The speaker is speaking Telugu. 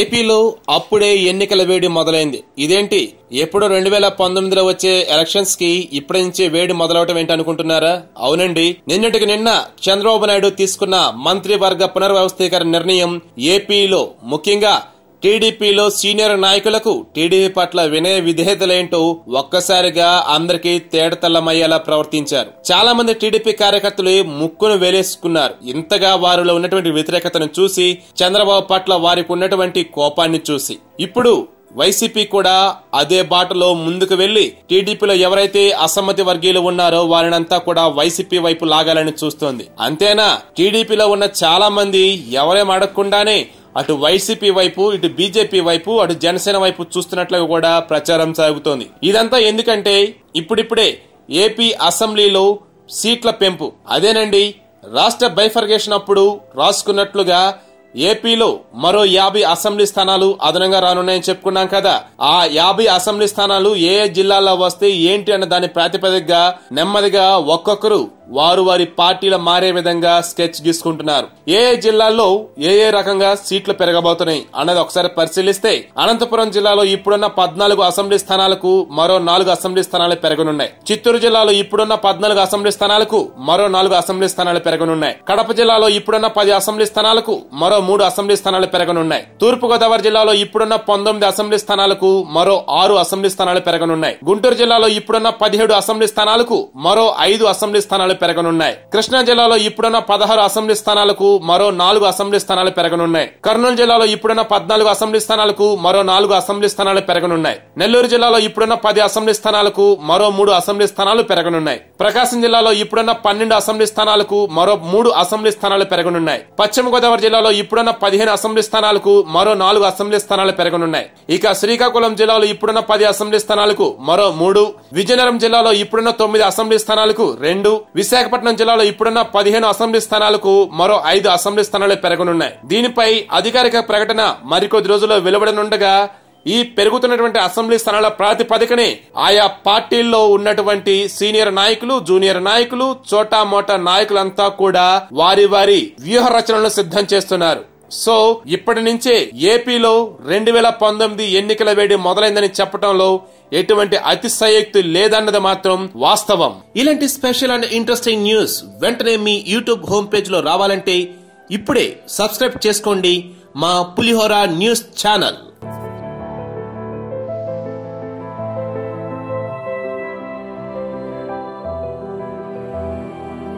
ఏపీలో అప్పుడే ఎన్నికల వేడి మొదలైంది ఇదేంటి ఎప్పుడో రెండు వేల పంతొమ్మిదిలో వచ్చే ఎలక్షన్స్ కి ఇప్పటి నుంచే వేడి మొదలవటం ఏంటి అనుకుంటున్నారా అవునండి నిన్నటికి నిన్న చంద్రబాబు నాయుడు తీసుకున్న మంత్రివర్గ పునర్వ్యవస్థీకరణ నిర్ణయం ఏపీలో ముఖ్యంగా టీడీపీలో సీనియర్ నాయకులకు టీడీపీ పట్ల వినయ విధేయతలేంటో ఒక్కసారిగా అందరికీ తేడతల్లమయ్యేలా ప్రవర్తించారు చాలా మంది టీడీపీ కార్యకర్తలు ముక్కును వేలేసుకున్నారు ఇంతగా వారిలో ఉన్నటువంటి వ్యతిరేకతను చూసి చంద్రబాబు పట్ల వారికి ఉన్నటువంటి కోపాన్ని చూసి ఇప్పుడు వైసీపీ కూడా అదే బాటలో ముందుకు వెళ్లి టీడీపీలో ఎవరైతే అసమ్మతి వర్గీయులు ఉన్నారో వారినంతా కూడా వైసీపీ వైపు లాగాలని చూస్తోంది అంతేనా టీడీపీలో ఉన్న చాలా మంది ఎవరేం అడగకుండానే అటు వైసీపీ వైపు ఇటు బీజేపీ వైపు అటు జనసేన వైపు చూస్తున్నట్లుగా కూడా ప్రచారం సాగుతోంది ఇదంతా ఎందుకంటే ఇప్పుడిప్పుడే ఏపీ అసెంబ్లీలో సీట్ల పెంపు అదేనండి రాష్ట్ర బైఫర్గేషన్ అప్పుడు రాసుకున్నట్లుగా ఏపీలో మరో యాభై అసెంబ్లీ స్థానాలు అదనంగా రానున్నాయని చెప్పుకున్నాం కదా ఆ యాభై అసెంబ్లీ స్థానాలు ఏ జిల్లాలో వస్తే ఏంటి అన్న దాని ప్రాతిపదికగా నెమ్మదిగా ఒక్కొక్కరు వారు వారి పార్టీల మారే విధంగా స్కెచ్ గీసుకుంటున్నారు ఏ జిల్లాల్లో ఏ ఏ రకంగా సీట్లు పెరగబోతున్నాయి అన్నది ఒకసారి పరిశీలిస్తే అనంతపురం జిల్లాలో ఇప్పుడున్న పద్నాలుగు అసెంబ్లీ స్థానాలకు మరో నాలుగు అసెంబ్లీ స్థానాలు పెరగనున్నాయి చిత్తూరు జిల్లాలో ఇప్పుడున్న పద్నాలుగు అసెంబ్లీ స్థానాలకు మరో నాలుగు అసెంబ్లీ స్థానాలు పెరగనున్నాయి కడప జిల్లాలో ఇప్పుడున్న పది అసెంబ్లీ స్థానాలకు మరో మూడు అసెంబ్లీ స్థానాలు పెరగనున్నాయి తూర్పు గోదావరి జిల్లాలో ఇప్పుడున్న పంతొమ్మిది అసెంబ్లీ స్థానాలకు మరో ఆరు అసెంబ్లీ స్థానాలు పెరగనున్నాయి గుంటూరు జిల్లాలో ఇప్పుడున్న పదిహేడు అసెంబ్లీ స్థానాలకు మరో ఐదు అసెంబ్లీ స్థానాలు స్థానాలు పెరగనున్నాయి కృష్ణా జిల్లాలో ఇప్పుడున్న పదహారు అసెంబ్లీ స్థానాలకు మరో నాలుగు అసెంబ్లీ స్థానాలు పెరగనున్నాయి కర్నూలు జిల్లాలో ఇప్పుడున్న పద్నాలుగు అసెంబ్లీ స్థానాలకు మరో నాలుగు అసెంబ్లీ స్థానాలు పెరగనున్నాయి నెల్లూరు జిల్లాలో ఇప్పుడున్న పది అసెంబ్లీ స్థానాలకు మరో మూడు అసెంబ్లీ స్థానాలు పెరగనున్నాయి ప్రకాశం జిల్లాలో ఇప్పుడున్న పన్నెండు అసెంబ్లీ స్థానాలకు మరో మూడు అసెంబ్లీ స్థానాలు పెరగనున్నాయి పశ్చిమ గోదావరి జిల్లాలో ఇప్పుడున్న పదిహేను అసెంబ్లీ స్థానాలకు మరో నాలుగు అసెంబ్లీ స్థానాలు పెరగనున్నాయి ఇక శ్రీకాకుళం జిల్లాలో ఇప్పుడున్న పది అసెంబ్లీ స్థానాలకు మరో మూడు విజయనగరం జిల్లాలో ఇప్పుడున్న తొమ్మిది అసెంబ్లీ స్థానాలకు రెండు విశాఖపట్నం జిల్లాలో ఇప్పుడున్న పదిహేను అసెంబ్లీ స్థానాలకు మరో ఐదు అసెంబ్లీ స్థానాలు పెరగనున్నాయి దీనిపై అధికారిక ప్రకటన మరికొద్ది రోజుల్లో వెలువడనుండగా ఈ పెరుగుతున్నటువంటి అసెంబ్లీ స్థానాల ప్రాతిపదికనే ఆయా పార్టీల్లో ఉన్నటువంటి సీనియర్ నాయకులు జూనియర్ నాయకులు చోటా మోటా నాయకులంతా కూడా వారి వారి వ్యూహ రచనలను సిద్ధం చేస్తున్నారు సో ఇప్పటి నుంచే ఏపీలో రెండు వేల పంతొమ్మిది ఎన్నికల వేడి మొదలైందని చెప్పడంలో ఎటువంటి అతిశయోక్తి లేదన్నది మాత్రం వాస్తవం ఇలాంటి స్పెషల్ అండ్ ఇంట్రెస్టింగ్ న్యూస్ వెంటనే మీ యూట్యూబ్ హోమ్ పేజ్ లో రావాలంటే ఇప్పుడే సబ్స్క్రైబ్ చేసుకోండి మా పులిహోర న్యూస్ ఛానల్